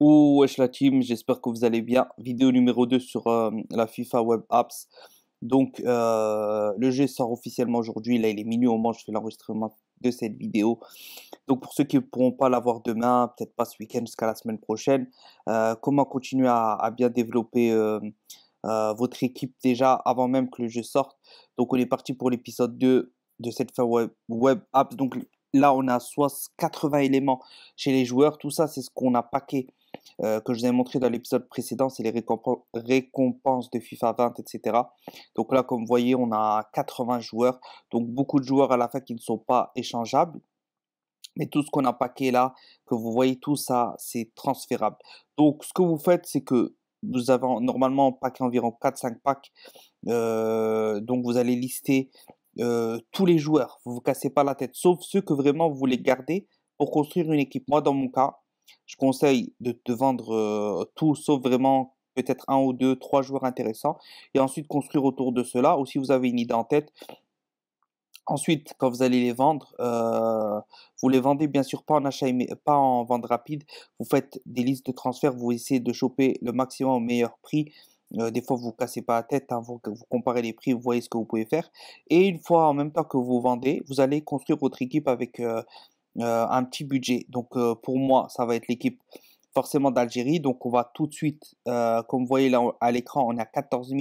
wesh la team, j'espère que vous allez bien. Vidéo numéro 2 sur euh, la FIFA Web Apps. Donc euh, le jeu sort officiellement aujourd'hui. Là il est minuit au moment je fais l'enregistrement de cette vidéo. Donc pour ceux qui ne pourront pas l'avoir demain, peut-être pas ce week-end jusqu'à la semaine prochaine, euh, comment continuer à, bien développer votre équipe déjà avant même que le jeu sorte. Donc on est parti pour l'épisode 2 de cette FIFA web Apps. Donc Là, on a soit 80 éléments chez les joueurs. Tout ça, c'est ce qu'on a paqué, euh, que je vous ai montré dans l'épisode précédent. C'est les récompenses de FIFA 20, etc. Donc là, comme vous voyez, on a 80 joueurs. Donc beaucoup de joueurs à la fin qui ne sont pas échangeables. Mais tout ce qu'on a paqué là, que vous voyez, tout ça, c'est transférable. Donc ce que vous faites, c'est que nous avons normalement paqué environ 4-5 packs. Euh, donc vous allez lister euh, tous les joueurs. Vous vous cassez pas la tête, sauf ceux que vraiment vous voulez garder pour construire une équipe. Moi, dans mon cas, je conseille de, vendre euh, tout, sauf vraiment peut-être un ou deux, trois joueurs intéressants, et ensuite construire autour de cela. Ou si vous avez une idée en tête, Ensuite, quand vous allez les vendre, euh, vous les vendez bien sûr pas en achat, pas en vente rapide. Vous faites des listes de transferts, vous essayez de choper le maximum au meilleur prix euh, des fois, vous cassez pas la tête, hein, vous, vous, comparez les prix, vous voyez ce que vous pouvez faire. Et une fois en même temps que vous vendez, vous allez construire votre équipe avec euh, euh, un petit budget. Donc pour moi, ça va être l'équipe forcément d'Algérie. Donc on va tout de suite, comme vous voyez là à l'écran, on a 14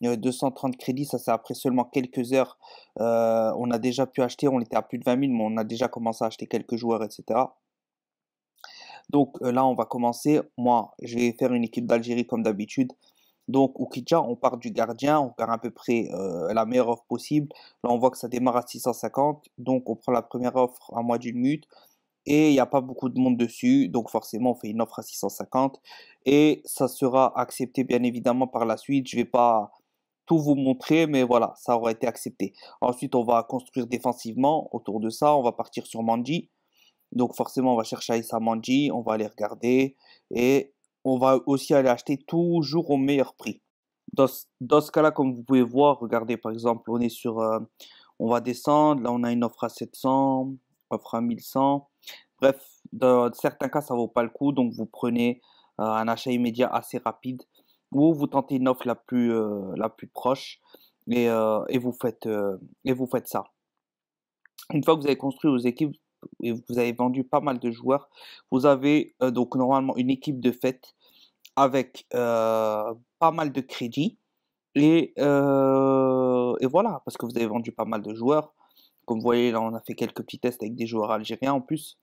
230 crédits, ça c'est après seulement quelques heures. on a déjà pu acheter, on était à plus de 20 000, mais on a déjà commencé à acheter quelques joueurs, etc. Donc là, on va commencer. Moi, je vais faire une équipe d'Algérie comme d'habitude. Donc, Oukidja, on part du gardien, on part à peu près euh, la meilleure offre possible. Là, on voit que ça démarre à 650, donc on prend la première offre à moins d'une minute. Et il n'y a pas beaucoup de monde dessus, donc forcément, on fait une offre à 650. Et ça sera accepté, bien évidemment, par la suite. Je ne vais pas tout vous montrer, mais voilà, ça aura été accepté. Ensuite, on va construire défensivement autour de ça. On va partir sur Manji. Donc forcément, on va chercher Aïssa Manji, on va aller regarder. Et on va aussi aller acheter toujours au meilleur prix. Dans, ce cas-là, comme vous pouvez voir, regardez par exemple, on est sur, euh, on va descendre, là on a une offre à 700, offre à 1100. Bref, dans certains cas, ça vaut pas le coup, donc vous prenez euh, un achat immédiat assez rapide ou vous tentez une offre la plus, euh, la plus proche et, et vous faites, et vous faites ça. Une fois que vous avez construit vos équipes, et vous avez vendu pas mal de joueurs. Vous avez euh, donc normalement une équipe de fête avec euh, pas mal de crédits. Euh, et, voilà, parce que vous avez vendu pas mal de joueurs. Comme vous voyez, là, on a fait quelques petits tests avec des joueurs algériens en plus.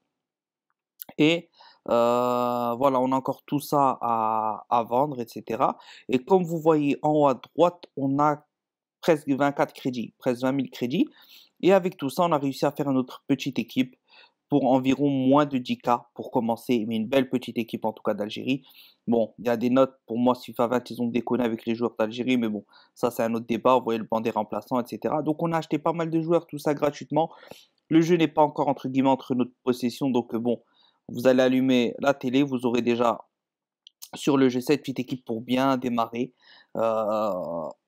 Et voilà, on a encore tout ça à, vendre, etc. Et comme vous voyez en haut à droite, on a presque 24 crédits, presque 20 000 crédits. Et avec tout ça, on a réussi à faire une autre petite équipe pour environ moins de 10K pour commencer, mais une belle petite équipe en tout cas d'Algérie. Bon, il y a des notes, pour moi, FIFA 20, ils ont déconné avec les joueurs d'Algérie, mais bon, ça c'est un autre débat, vous voyez le banc des remplaçants, etc. Donc on a acheté pas mal de joueurs, tout ça gratuitement. Le jeu n'est pas encore entre guillemets entre notre possession, donc euh, bon, vous allez allumer la télé, vous aurez déjà sur le G7 petite équipe pour bien démarrer. Euh,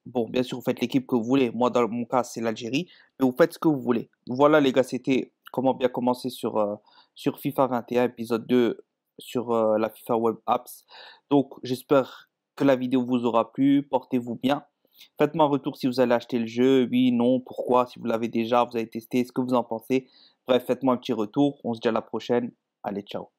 bon, bien sûr, vous faites l'équipe que vous voulez. Moi, dans mon cas, c'est l'Algérie. Mais vous faites ce que vous voulez. Voilà, les gars, c'était comment bien commencer sur, euh, sur FIFA 21, épisode 2 sur euh, la FIFA Web Apps. Donc j'espère que la vidéo vous aura plu, portez-vous bien. Faites-moi un retour si vous allez acheter le jeu, oui, non, pourquoi, si vous l'avez déjà, vous avez testé, ce que vous en pensez. Bref, faites-moi un petit retour, on se dit à la prochaine, allez, ciao.